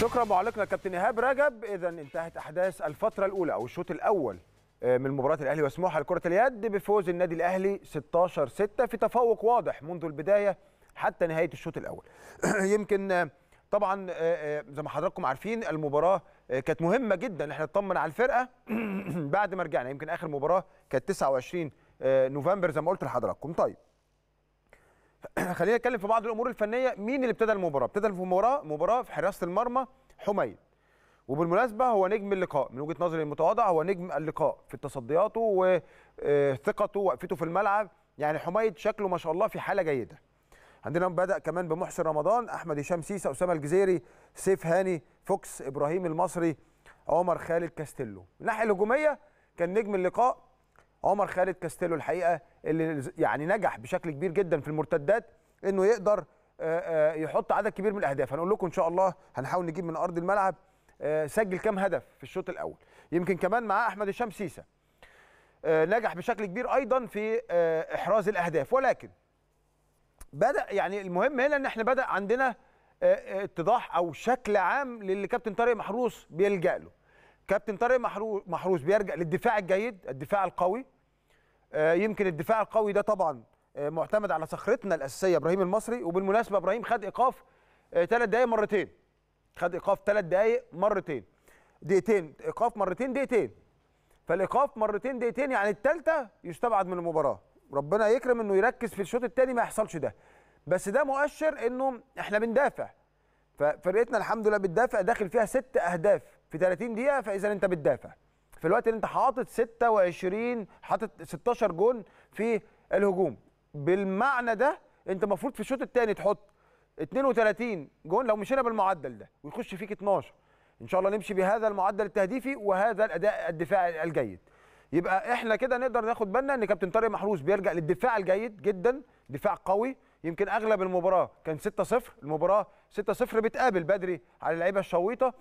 شكرا معلقنا كابتن ايهاب رجب اذا انتهت احداث الفتره الاولى او الشوط الاول آه، من مباراه الاهلي وسموحه لكره اليد بفوز النادي الاهلي 16 6 في تفوق واضح منذ البدايه حتى نهايه الشوط الاول يمكن آه، طبعا آه، زي ما حضراتكم عارفين المباراه كانت مهمه جدا احنا نطمن على الفرقه بعد ما رجعنا يمكن اخر مباراه كانت 29 نوفمبر زي ما قلت لحضراتكم طيب خلينا نتكلم في بعض الامور الفنيه مين اللي ابتدى المباراه ابتدى المباراه مباراه في حراسه المرمى حميد وبالمناسبه هو نجم اللقاء من وجهه نظري المتواضع هو نجم اللقاء في تصدياته وثقته آه، وقفته في الملعب يعني حميد شكله ما شاء الله في حاله جيده عندنا بدا كمان بمحسن رمضان احمد هشام سيسه اسامه الجزيري سيف هاني فوكس ابراهيم المصري عمر خالد كاستيلو الناحيه الهجوميه كان نجم اللقاء عمر خالد كاستيلو الحقيقه اللي يعني نجح بشكل كبير جدا في المرتدات انه يقدر يحط عدد كبير من الاهداف هنقول لكم ان شاء الله هنحاول نجيب من ارض الملعب سجل كام هدف في الشوط الاول يمكن كمان معاه احمد هشام سيسه نجح بشكل كبير ايضا في احراز الاهداف ولكن بدا يعني المهم هنا ان احنا بدا عندنا اتضاح او شكل عام للي كابتن طارق محروس بيلجا له كابتن طارق محروس بيرجع للدفاع الجيد الدفاع القوي آه، يمكن الدفاع القوي ده طبعا آه، معتمد على صخرتنا الاساسيه ابراهيم المصري وبالمناسبه ابراهيم خد ايقاف ثلاث آه، دقائق مرتين خد ايقاف ثلاث دقائق مرتين دقيقتين ايقاف مرتين دقيقتين فالايقاف مرتين دقيقتين يعني الثالثه يستبعد من المباراه ربنا يكرم انه يركز في الشوط الثاني ما يحصلش ده بس ده مؤشر انه احنا بندافع ففرقتنا الحمد لله بتدافع داخل فيها ست اهداف في 30 دقيقه فاذا انت بتدافع في الوقت اللي انت حاطط 26 حاطط 16 جون في الهجوم بالمعنى ده انت المفروض في الشوط الثاني تحط 32 جون لو مشينا بالمعدل ده ويخش فيك 12 ان شاء الله نمشي بهذا المعدل التهديفي وهذا الاداء الدفاعي الجيد يبقى احنا كده نقدر ناخد بالنا ان كابتن طارق محروس بيرجع للدفاع الجيد جدا دفاع قوي يمكن اغلب المباراه كان 6-0 المباراه 6-0 بتقابل بدري على اللعيبه الشويطه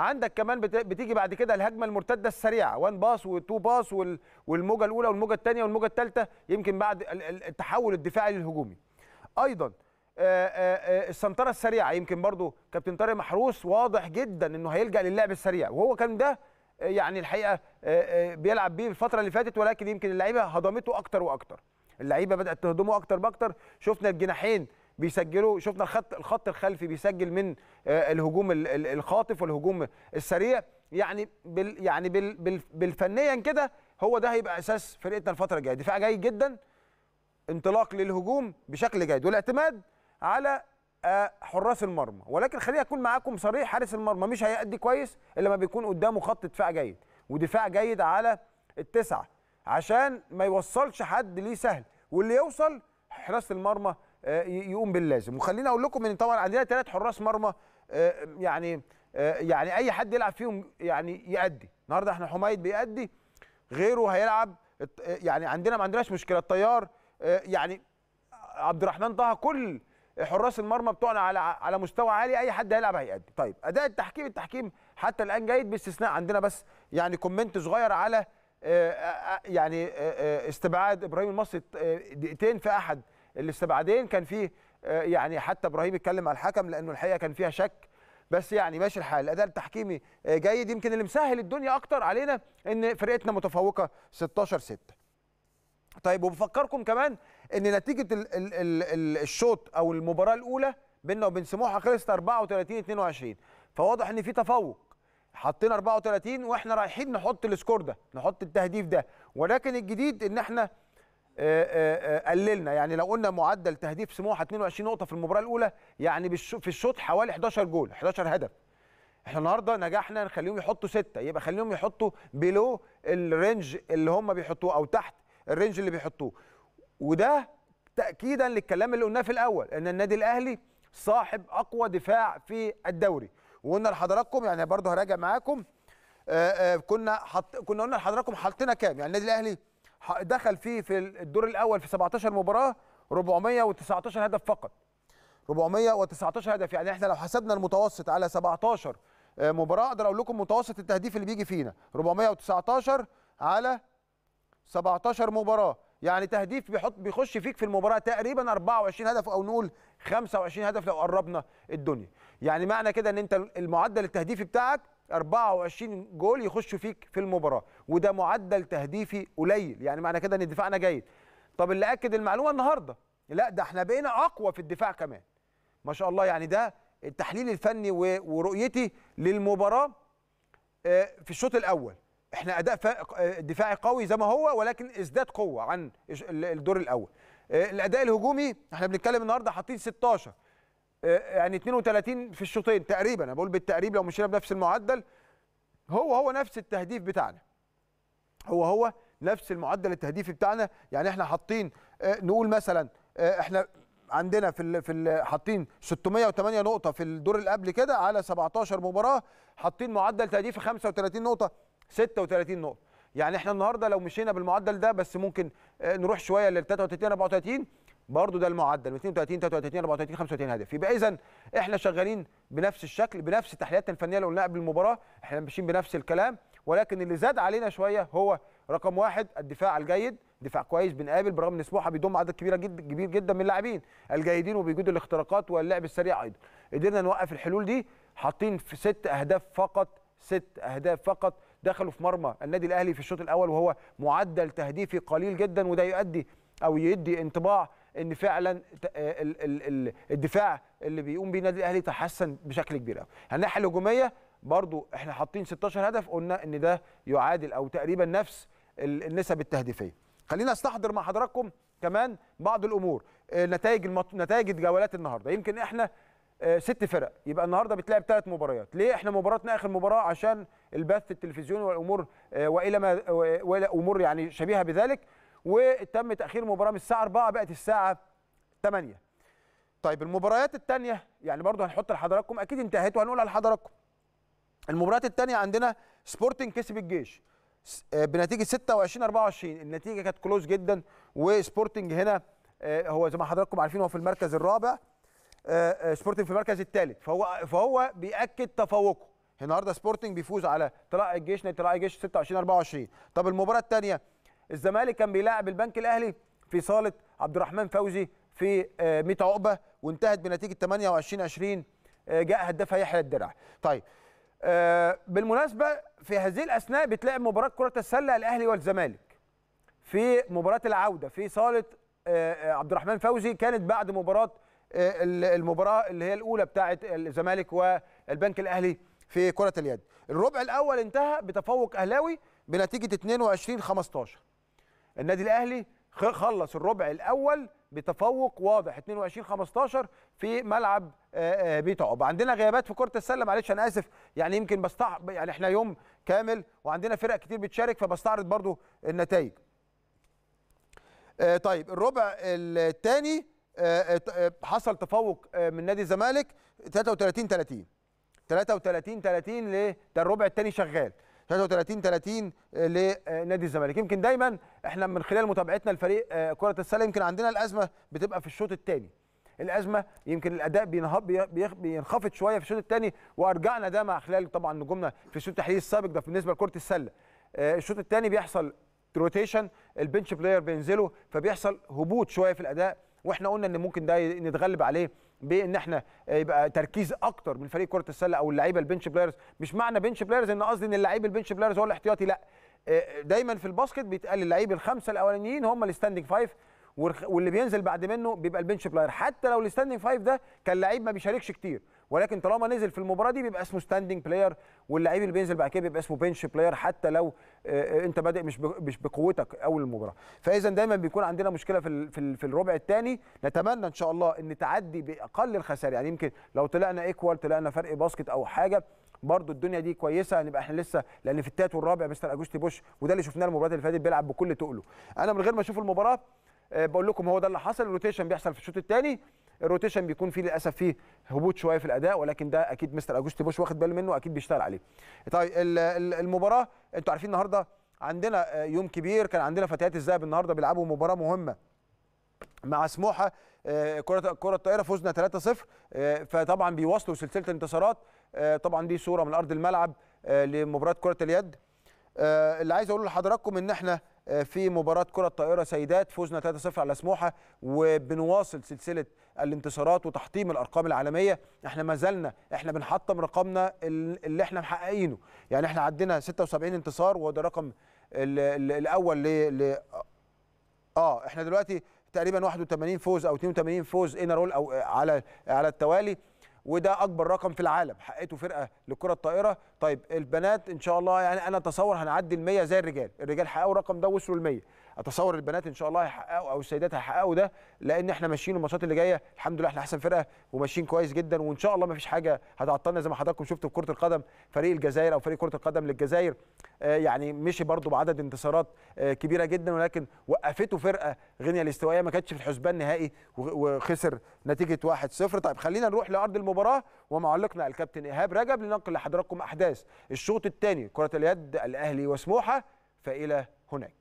عندك كمان بتيجي بعد كده الهجمه المرتده السريعه وان باس وتو باس والموجه الاولى والموجه الثانيه والموجه الثالثه يمكن بعد التحول الدفاعي للهجومي ايضا السنتره السريعه يمكن برضو كابتن طارق محروس واضح جدا انه هيلجا للعب السريع وهو كان ده يعني الحقيقه بيلعب بيه الفتره اللي فاتت ولكن يمكن اللعيبه هضمته اكتر واكتر اللعيبه بدات تهضمه اكتر باكتر شفنا الجناحين بيسجلوا شفنا الخط الخط الخلفي بيسجل من آه، الهجوم الخاطف والهجوم السريع يعني بال يعني بال بال بالفنيا كده هو ده هيبقى اساس فرقتنا الفتره الجايه دفاع جيد جدا انطلاق للهجوم بشكل جيد والاعتماد على آه، حراس المرمى ولكن خليني اكون معاكم صريح حارس المرمى مش هيأدي كويس الا لما بيكون قدامه خط دفاع جيد ودفاع جيد على التسعه عشان ما يوصلش حد ليه سهل واللي يوصل حراس المرمى آه، يقوم باللازم وخليني اقول لكم ان طبعا عندنا ثلاث حراس مرمى آه، يعني آه، يعني اي حد يلعب فيهم يعني يأدي النهارده احنا حميد بيأدي غيره هيلعب يعني عندنا ما عندناش مشكله الطيار يعني عبد الرحمن طه كل حراس المرمى بتوعنا على على مستوى عالي اي حد هيلعب هيأدي طيب اداء التحكيم التحكيم حتى الان جيد باستثناء عندنا بس يعني كومنت صغير على يعني استبعاد ابراهيم المصري دقيقتين في احد اللي بعدين كان فيه آه، يعني حتى ابراهيم اتكلم على الحكم لانه الحقيقه كان فيها شك بس يعني ماشي الحال الاداء التحكيمي آه، جيد يمكن اللي مسهل الدنيا اكتر علينا ان فرقتنا متفوقه 16 6 طيب وبفكركم كمان ان نتيجه الـ الـ الـ الشوط او المباراه الاولى بيننا وبين سموحه خلصت 34 22 فواضح ان في تفوق حطينا 34 واحنا رايحين نحط السكور ده نحط التهديف ده ولكن الجديد ان احنا آه، آه، آه، قللنا يعني لو قلنا معدل تهديف سموحه 22 نقطه في المباراه الاولى يعني في الشوط حوالي 11 جول 11 هدف احنا النهارده نجحنا نخليهم يحطوا سته يبقى خليهم يحطوا بلو الرينج اللي هم بيحطوه او تحت الرينج اللي بيحطوه وده تاكيدا للكلام اللي قلناه في الاول ان النادي الاهلي صاحب اقوى دفاع في الدوري وقلنا لحضراتكم يعني برضه هراجع معاكم كنا حط كنا قلنا لحضراتكم حطينا كام يعني النادي الاهلي دخل فيه في الدور الاول في 17 مباراه 419 هدف فقط 419 هدف يعني احنا لو حسبنا المتوسط على 17 آه، مباراه اقدر اقول لكم متوسط التهديف اللي بيجي فينا 419 على 17 مباراه يعني تهديف بيحط بيخش فيك في المباراه تقريبا 24 هدف او نقول 25 هدف لو قربنا الدنيا يعني معنى كده ان انت المعدل التهديفي بتاعك 24 جول يخشوا فيك في المباراه وده معدل تهديفي قليل يعني معنى كده ان دفاعنا جيد طب اللي اكد المعلومه النهارده لا ده احنا بقينا اقوى في الدفاع كمان ما شاء الله يعني ده التحليل الفني ورؤيتي للمباراه آه، في الشوط الاول احنا اداء دفاعي قوي زي ما هو ولكن ازداد قوه عن الدور الاول آه، الاداء الهجومي احنا بنتكلم النهارده حاطين 16 آه، يعني 32 في الشوطين تقريبا انا بقول بالتقريب لو مشينا بنفس المعدل هو هو نفس التهديف بتاعنا هو هو نفس المعدل التهديفي بتاعنا يعني احنا حاطين آه، نقول مثلا آه، احنا عندنا في في حاطين 608 نقطه في الدور اللي قبل كده على 17 مباراه حاطين معدل تهديف 35 نقطه 36 نقطه يعني احنا النهارده لو مشينا بالمعدل ده بس ممكن نروح شويه لل 33 34 برضه ده المعدل من 32 33 34 35 هدف يبقى اذا احنا شغالين بنفس الشكل بنفس التحليلات الفنيه اللي قلناها قبل المباراه احنا ماشيين بنفس الكلام ولكن اللي زاد علينا شويه هو رقم واحد الدفاع الجيد دفاع كويس بنقابل برغم ان سموحه بيضم عدد كبير جدا كبير جدا من اللاعبين الجيدين وبيجود الاختراقات واللعب السريع ايضا قدرنا نوقف الحلول دي حاطين في ست اهداف فقط ست اهداف فقط دخلوا في مرمى النادي الاهلي في الشوط الاول وهو معدل تهديفي قليل جدا وده يؤدي او يدي انطباع ان فعلا آه، الدفاع اللي بيقوم بيه النادي الاهلي تحسن بشكل كبير قوي يعني الناحيه الهجوميه برضو احنا حاطين 16 هدف قلنا ان ده يعادل او تقريبا نفس النسب التهديفيه خلينا استحضر مع حضراتكم كمان بعض الامور آه، نتائج المط... نتائج جولات النهارده يمكن احنا آه، ست فرق يبقى النهارده بتلعب ثلاث مباريات ليه احنا مباراتنا اخر مباراه عشان البث التلفزيوني والامور والى ما والى امور يعني شبيهه بذلك وتم تاخير المباراه من الساعه 4 بقت الساعه 8 طيب المباريات الثانيه يعني برضه هنحط لحضراتكم اكيد انتهت وهنقولها لحضراتكم المباريات الثانيه عندنا سبورتنج كسب الجيش آه، بنتيجه 26 24 النتيجه كانت كلوز جدا وسبورتنج هنا آه، هو زي ما حضراتكم عارفين هو في المركز الرابع آه، سبورتنج في المركز الثالث فهو فهو بياكد تفوقه النهارده سبورتنج بيفوز على طلائع الجيش نادي طلائع الجيش 26 24 طب المباراه الثانيه الزمالك كان بيلاعب البنك الاهلي في صاله عبد الرحمن فوزي في آه، ميت عقبه وانتهت بنتيجه 28 20 آه، جاء هدافها يحيى الدرع طيب آه، بالمناسبه في هذه الاثناء بتلعب مباراه كره السله الاهلي والزمالك في مباراه العوده في صاله عبد الرحمن فوزي كانت بعد مباراه المباراه اللي هي الاولى بتاعه الزمالك والبنك الاهلي في كره اليد الربع الاول انتهى بتفوق اهلاوي بنتيجه 22 15 النادي الاهلي خلص الربع الاول بتفوق واضح 22 15 في ملعب آه، آه، بيت عقبه عندنا غيابات في كره السله معلش انا اسف يعني يمكن بستع يعني احنا يوم كامل وعندنا فرق كتير بتشارك فبستعرض برضو النتائج آه، طيب الربع الثاني حصل تفوق من نادي الزمالك 33 30 33 30 ليه ده الربع الثاني شغال 33 30 لنادي الزمالك يمكن دايما احنا من خلال متابعتنا لفريق آه، كره السله يمكن عندنا الازمه بتبقى في الشوط الثاني الازمه يمكن الاداء بينخفض شويه في الشوط الثاني وارجعنا ده مع خلال طبعا نجومنا في الشوط التحليلي السابق ده بالنسبه لكره السله آه، الشوط الثاني بيحصل روتيشن البنش بلاير بينزلوا فبيحصل هبوط شويه في الاداء واحنا قلنا ان ممكن ده نتغلب عليه بان احنا يبقى تركيز اكتر من فريق كره السله او اللعيبه البنش بلايرز مش معنى بنش بلايرز ان قصدي ان اللعيب البنش بلايرز هو الاحتياطي لا آه، دايما في الباسكت بيتقال اللعيب الخمسه الاولانيين هم الستاندنج فايف واللي بينزل بعد منه بيبقى البنش بلاير حتى لو الستاندنج فايف ده كان لعيب ما بيشاركش كتير ولكن طالما نزل في المباراه دي بيبقى اسمه ستاندنج بلاير واللعيب اللي بينزل بعد كده بيبقى اسمه بنش بلاير حتى لو آه، آه، انت بادئ مش مش بقوتك اول المباراه فاذا دايما بيكون عندنا مشكله في في الربع الثاني نتمنى ان شاء الله ان تعدي باقل الخسائر يعني يمكن لو طلعنا ايكوال طلعنا فرق باسكت او حاجه برضو الدنيا دي كويسه هنبقى احنا لسه لان في الثالث والرابع مستر اجوستي بوش وده اللي شفناه المباراه اللي فاتت بيلعب بكل تقله انا من غير ما اشوف المباراه آه، بقول لكم هو ده اللي حصل الروتيشن بيحصل في الشوط الثاني الروتيشن بيكون فيه للاسف فيه هبوط شويه في الاداء ولكن ده اكيد مستر اجوستي بوش واخد باله منه اكيد بيشتغل عليه طيب المباراه انتوا عارفين النهارده عندنا آه، يوم كبير كان عندنا فتيات الذهب النهارده بيلعبوا مباراه مهمه مع سموحه آه، كره كره الطائره فوزنا 3-0 آه، فطبعا بيواصلوا سلسله انتصارات طبعا دي صوره من ارض الملعب لمباراه كره اليد اللي عايز اقوله لحضراتكم ان احنا آه، في مباراة كرة الطائرة سيدات فوزنا 3-0 على سموحة وبنواصل سلسلة الانتصارات وتحطيم الأرقام العالمية احنا ما زلنا احنا بنحطم رقمنا اللي احنا محققينه يعني احنا عدينا 76 انتصار وده رقم الأول ل اه احنا دلوقتي تقريبا 81 فوز او 82 فوز ان رول او على على التوالي وده اكبر رقم في العالم حققته فرقه للكره الطائره طيب البنات ان شاء الله يعني انا اتصور هنعدي ال 100 زي الرجال الرجال حققوا الرقم ده وصلوا ل 100 اتصور البنات ان شاء الله هيحققوا او السيدات هيحققوا ده لان احنا ماشيين الماتشات اللي جايه الحمد لله احنا احسن فرقه وماشيين كويس جدا وان شاء الله ما فيش حاجه هتعطلنا زي ما حضراتكم شفتوا في كره القدم فريق الجزائر او فريق كره القدم للجزائر آه، يعني مشي برده بعدد انتصارات آه، كبيره جدا ولكن وقفته فرقه غينيا الاستوائيه ما كانتش في الحسبان نهائي وخسر نتيجه 1-0 طيب خلينا نروح لارض المباراه ومعلقنا الكابتن ايهاب رجب لنقل لحضراتكم احداث الشوط الثاني كره اليد الاهلي وسموحه فالى هناك